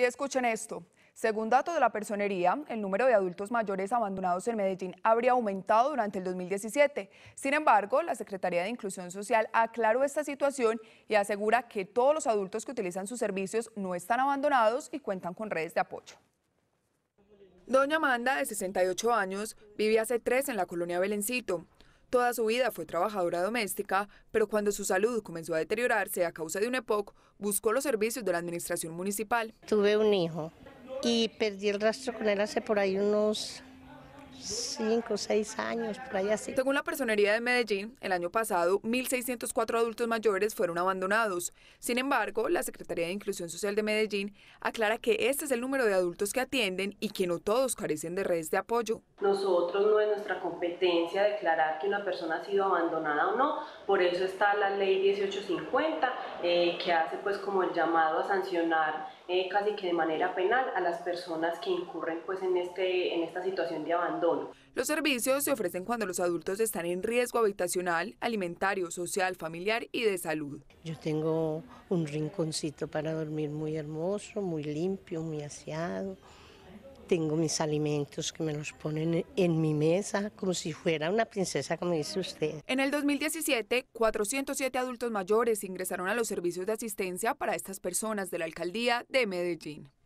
Y escuchen esto. Según datos de la Personería, el número de adultos mayores abandonados en Medellín habría aumentado durante el 2017. Sin embargo, la Secretaría de Inclusión Social aclaró esta situación y asegura que todos los adultos que utilizan sus servicios no están abandonados y cuentan con redes de apoyo. Doña Amanda, de 68 años, vive hace tres en la colonia Belencito. Toda su vida fue trabajadora doméstica, pero cuando su salud comenzó a deteriorarse a causa de un EPOC, buscó los servicios de la administración municipal. Tuve un hijo y perdí el rastro con él hace por ahí unos cinco, seis años, por ahí así. Según la Personería de Medellín, el año pasado 1.604 adultos mayores fueron abandonados. Sin embargo, la Secretaría de Inclusión Social de Medellín aclara que este es el número de adultos que atienden y que no todos carecen de redes de apoyo. Nosotros no es nuestra competencia declarar que una persona ha sido abandonada o no, por eso está la ley 1850 eh, que hace pues como el llamado a sancionar eh, casi que de manera penal a las personas que incurren pues en, este, en esta situación de abandono los servicios se ofrecen cuando los adultos están en riesgo habitacional, alimentario, social, familiar y de salud. Yo tengo un rinconcito para dormir muy hermoso, muy limpio, muy aseado. Tengo mis alimentos que me los ponen en mi mesa como si fuera una princesa, como dice usted. En el 2017, 407 adultos mayores ingresaron a los servicios de asistencia para estas personas de la alcaldía de Medellín.